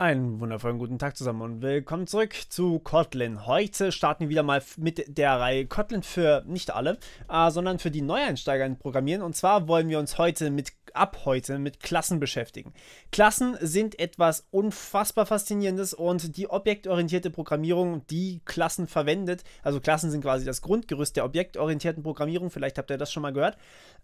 Einen wundervollen guten Tag zusammen und willkommen zurück zu Kotlin. Heute starten wir wieder mal mit der Reihe Kotlin für nicht alle, äh, sondern für die Neueinsteiger in Programmieren. Und zwar wollen wir uns heute mit ab heute mit Klassen beschäftigen. Klassen sind etwas unfassbar faszinierendes und die objektorientierte Programmierung, die Klassen verwendet, also Klassen sind quasi das Grundgerüst der objektorientierten Programmierung, vielleicht habt ihr das schon mal gehört.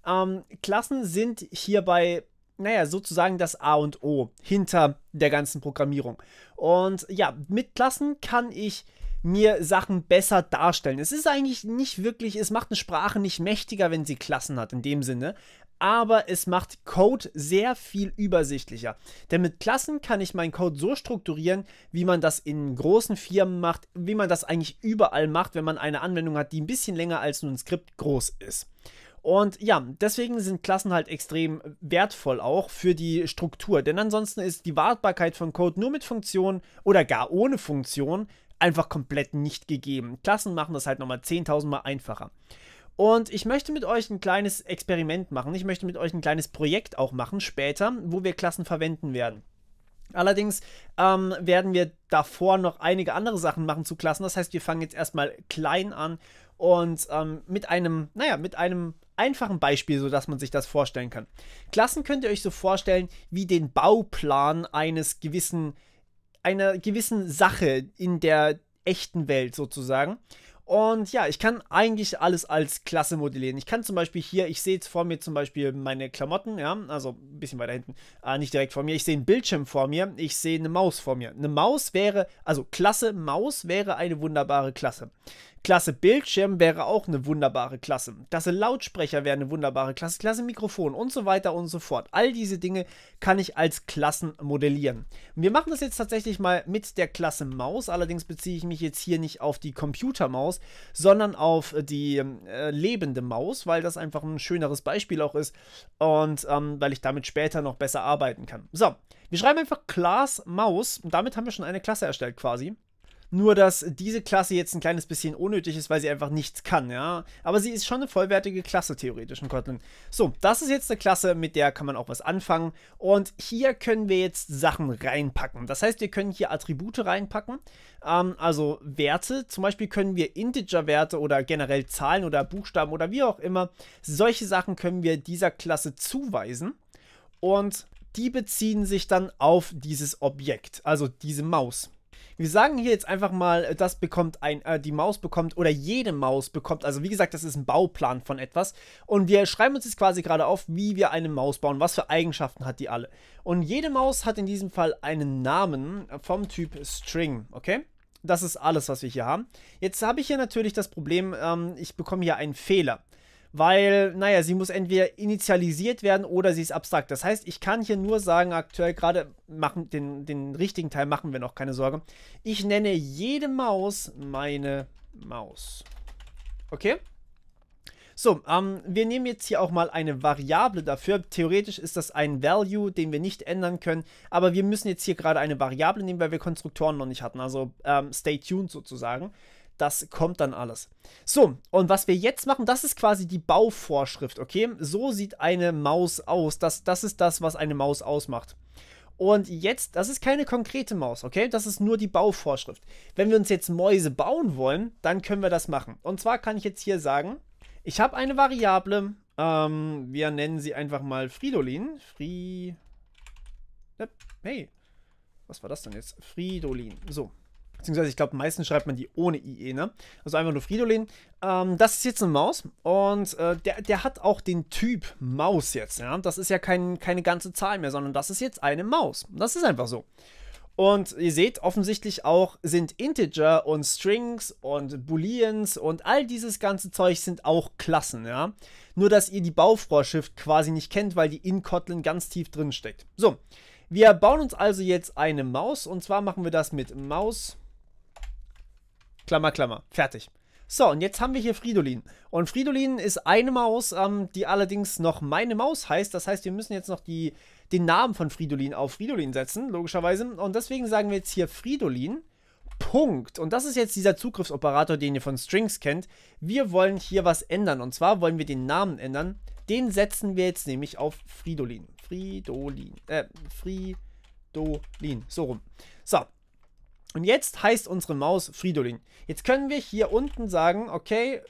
Ähm, Klassen sind hierbei naja, sozusagen das A und O hinter der ganzen Programmierung. Und ja, mit Klassen kann ich mir Sachen besser darstellen. Es ist eigentlich nicht wirklich, es macht eine Sprache nicht mächtiger, wenn sie Klassen hat, in dem Sinne. Aber es macht Code sehr viel übersichtlicher. Denn mit Klassen kann ich meinen Code so strukturieren, wie man das in großen Firmen macht, wie man das eigentlich überall macht, wenn man eine Anwendung hat, die ein bisschen länger als nur ein Skript groß ist. Und ja, deswegen sind Klassen halt extrem wertvoll auch für die Struktur, denn ansonsten ist die Wartbarkeit von Code nur mit Funktionen oder gar ohne Funktion einfach komplett nicht gegeben. Klassen machen das halt nochmal 10.000 Mal einfacher. Und ich möchte mit euch ein kleines Experiment machen. Ich möchte mit euch ein kleines Projekt auch machen später, wo wir Klassen verwenden werden. Allerdings ähm, werden wir davor noch einige andere Sachen machen zu Klassen. Das heißt, wir fangen jetzt erstmal klein an und ähm, mit einem, naja, mit einem einfach ein Beispiel, so dass man sich das vorstellen kann. Klassen könnt ihr euch so vorstellen wie den Bauplan eines gewissen, einer gewissen Sache in der echten Welt sozusagen. Und ja, ich kann eigentlich alles als Klasse modellieren. Ich kann zum Beispiel hier, ich sehe jetzt vor mir zum Beispiel meine Klamotten, ja, also ein bisschen weiter hinten, äh, nicht direkt vor mir. Ich sehe einen Bildschirm vor mir, ich sehe eine Maus vor mir. Eine Maus wäre, also Klasse Maus wäre eine wunderbare Klasse. Klasse Bildschirm wäre auch eine wunderbare Klasse. Klasse Lautsprecher wäre eine wunderbare Klasse. Klasse Mikrofon und so weiter und so fort. All diese Dinge kann ich als Klassen modellieren. Wir machen das jetzt tatsächlich mal mit der Klasse Maus. Allerdings beziehe ich mich jetzt hier nicht auf die Computermaus, sondern auf die ähm, äh, lebende Maus, weil das einfach ein schöneres Beispiel auch ist und ähm, weil ich damit später noch besser arbeiten kann. So, wir schreiben einfach Class Maus und damit haben wir schon eine Klasse erstellt quasi. Nur, dass diese Klasse jetzt ein kleines bisschen unnötig ist, weil sie einfach nichts kann, ja. Aber sie ist schon eine vollwertige Klasse, theoretisch in Kotlin. So, das ist jetzt eine Klasse, mit der kann man auch was anfangen. Und hier können wir jetzt Sachen reinpacken. Das heißt, wir können hier Attribute reinpacken, ähm, also Werte. Zum Beispiel können wir Integer-Werte oder generell Zahlen oder Buchstaben oder wie auch immer. Solche Sachen können wir dieser Klasse zuweisen. Und die beziehen sich dann auf dieses Objekt, also diese Maus. Wir sagen hier jetzt einfach mal, äh, das bekommt ein, äh, die Maus bekommt oder jede Maus bekommt, also wie gesagt, das ist ein Bauplan von etwas und wir schreiben uns jetzt quasi gerade auf, wie wir eine Maus bauen, was für Eigenschaften hat die alle. Und jede Maus hat in diesem Fall einen Namen vom Typ String, okay? Das ist alles, was wir hier haben. Jetzt habe ich hier natürlich das Problem, ähm, ich bekomme hier einen Fehler weil, naja, sie muss entweder initialisiert werden oder sie ist abstrakt. Das heißt, ich kann hier nur sagen, aktuell gerade machen, den, den richtigen Teil machen wir noch, keine Sorge. Ich nenne jede Maus meine Maus. Okay? So, ähm, wir nehmen jetzt hier auch mal eine Variable dafür. Theoretisch ist das ein Value, den wir nicht ändern können, aber wir müssen jetzt hier gerade eine Variable nehmen, weil wir Konstruktoren noch nicht hatten. Also ähm, stay tuned sozusagen. Das kommt dann alles. So, und was wir jetzt machen, das ist quasi die Bauvorschrift, okay? So sieht eine Maus aus. Das, das ist das, was eine Maus ausmacht. Und jetzt, das ist keine konkrete Maus, okay? Das ist nur die Bauvorschrift. Wenn wir uns jetzt Mäuse bauen wollen, dann können wir das machen. Und zwar kann ich jetzt hier sagen, ich habe eine Variable, ähm, wir nennen sie einfach mal Fridolin. Fri... Hey, was war das denn jetzt? Fridolin. So, Beziehungsweise ich glaube, meistens schreibt man die ohne IE, ne? Also einfach nur Fridolin. Ähm, das ist jetzt eine Maus und äh, der, der hat auch den Typ Maus jetzt, ja? Das ist ja kein, keine ganze Zahl mehr, sondern das ist jetzt eine Maus. Das ist einfach so. Und ihr seht offensichtlich auch, sind Integer und Strings und Booleans und all dieses ganze Zeug sind auch Klassen, ja. Nur, dass ihr die Baufrohrschrift quasi nicht kennt, weil die in Kotlin ganz tief drin steckt. So, wir bauen uns also jetzt eine Maus und zwar machen wir das mit Maus Klammer, Klammer. Fertig. So, und jetzt haben wir hier Fridolin. Und Fridolin ist eine Maus, ähm, die allerdings noch meine Maus heißt. Das heißt, wir müssen jetzt noch die, den Namen von Fridolin auf Fridolin setzen, logischerweise. Und deswegen sagen wir jetzt hier Fridolin. Punkt. Und das ist jetzt dieser Zugriffsoperator, den ihr von Strings kennt. Wir wollen hier was ändern. Und zwar wollen wir den Namen ändern. Den setzen wir jetzt nämlich auf Fridolin. Fridolin. Äh, Fridolin. So rum. So, und jetzt heißt unsere Maus Fridolin. Jetzt können wir hier unten sagen, okay,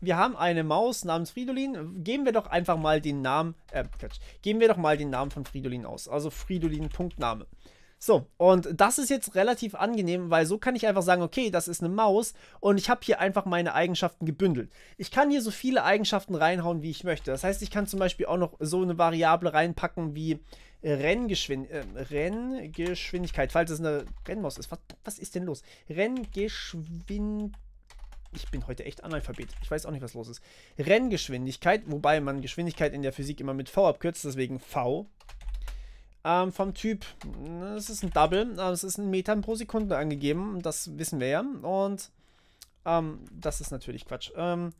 wir haben eine Maus namens Fridolin. Geben wir doch einfach mal den Namen, äh, Quatsch, geben wir doch mal den Namen von Fridolin aus. Also Fridolin.name. So, und das ist jetzt relativ angenehm, weil so kann ich einfach sagen, okay, das ist eine Maus und ich habe hier einfach meine Eigenschaften gebündelt. Ich kann hier so viele Eigenschaften reinhauen, wie ich möchte. Das heißt, ich kann zum Beispiel auch noch so eine Variable reinpacken wie Renngeschwind äh, Renngeschwindigkeit, falls es eine Rennmaus ist. Was, was ist denn los? Renngeschwindigkeit. Ich bin heute echt Analphabet. Ich weiß auch nicht, was los ist. Renngeschwindigkeit, wobei man Geschwindigkeit in der Physik immer mit V abkürzt, deswegen V. Ähm, vom Typ, es ist ein Double, es ist ein Metern pro Sekunde angegeben, das wissen wir ja. Und ähm, das ist natürlich Quatsch. Ähm,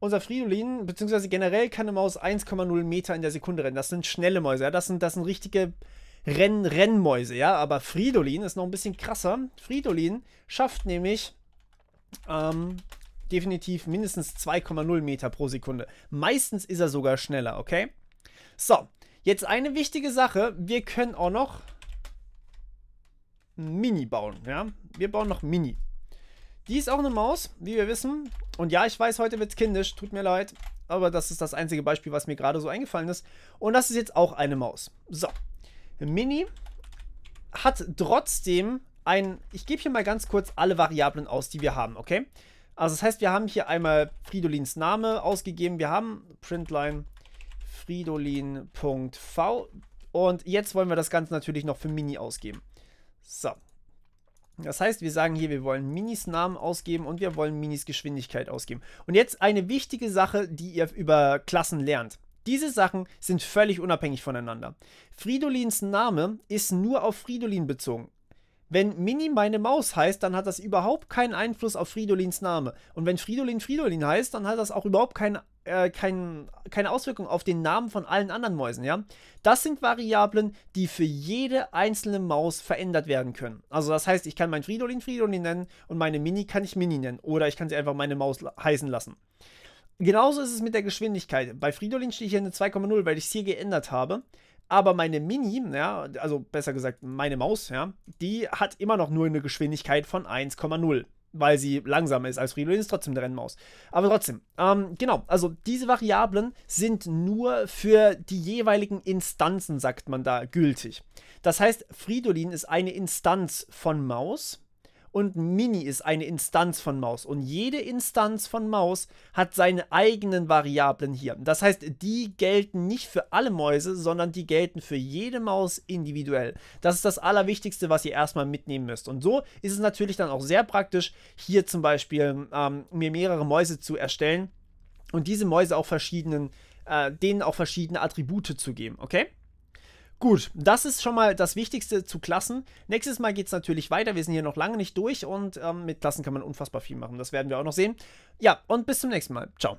unser Fridolin, beziehungsweise generell kann eine Maus 1,0 Meter in der Sekunde rennen. Das sind schnelle Mäuse, ja? das, sind, das sind richtige Renn Rennmäuse, ja. Aber Fridolin ist noch ein bisschen krasser. Fridolin schafft nämlich ähm, definitiv mindestens 2,0 Meter pro Sekunde. Meistens ist er sogar schneller, okay? So, jetzt eine wichtige Sache. Wir können auch noch Mini bauen, ja. Wir bauen noch Mini. Die ist auch eine Maus, wie wir wissen. Und ja, ich weiß, heute wird es kindisch, tut mir leid. Aber das ist das einzige Beispiel, was mir gerade so eingefallen ist. Und das ist jetzt auch eine Maus. So. Mini hat trotzdem ein... Ich gebe hier mal ganz kurz alle Variablen aus, die wir haben, okay? Also das heißt, wir haben hier einmal Fridolins Name ausgegeben. Wir haben Printline fridolin.v und jetzt wollen wir das Ganze natürlich noch für Mini ausgeben. So, das heißt, wir sagen hier, wir wollen Minis Namen ausgeben und wir wollen Minis Geschwindigkeit ausgeben. Und jetzt eine wichtige Sache, die ihr über Klassen lernt. Diese Sachen sind völlig unabhängig voneinander. Fridolins Name ist nur auf Fridolin bezogen. Wenn Mini meine Maus heißt, dann hat das überhaupt keinen Einfluss auf Fridolins Name. Und wenn Fridolin Fridolin heißt, dann hat das auch überhaupt keinen äh, kein, keine Auswirkung auf den Namen von allen anderen Mäusen, ja. Das sind Variablen, die für jede einzelne Maus verändert werden können. Also das heißt, ich kann mein Fridolin Fridolin nennen und meine Mini kann ich Mini nennen. Oder ich kann sie einfach meine Maus heißen lassen. Genauso ist es mit der Geschwindigkeit. Bei Fridolin steht hier eine 2,0, weil ich es hier geändert habe. Aber meine Mini, ja, also besser gesagt meine Maus, ja, die hat immer noch nur eine Geschwindigkeit von 1,0 weil sie langsamer ist als Fridolin, ist trotzdem eine Rennmaus. Aber trotzdem, ähm, genau, also diese Variablen sind nur für die jeweiligen Instanzen, sagt man da, gültig. Das heißt, Fridolin ist eine Instanz von Maus und Mini ist eine Instanz von Maus und jede Instanz von Maus hat seine eigenen Variablen hier. Das heißt, die gelten nicht für alle Mäuse, sondern die gelten für jede Maus individuell. Das ist das Allerwichtigste, was ihr erstmal mitnehmen müsst. Und so ist es natürlich dann auch sehr praktisch, hier zum Beispiel ähm, mir mehrere Mäuse zu erstellen und diese Mäuse auch verschiedenen, äh, denen auch verschiedene Attribute zu geben, okay? Gut, das ist schon mal das Wichtigste zu Klassen. Nächstes Mal geht es natürlich weiter. Wir sind hier noch lange nicht durch und ähm, mit Klassen kann man unfassbar viel machen. Das werden wir auch noch sehen. Ja, und bis zum nächsten Mal. Ciao.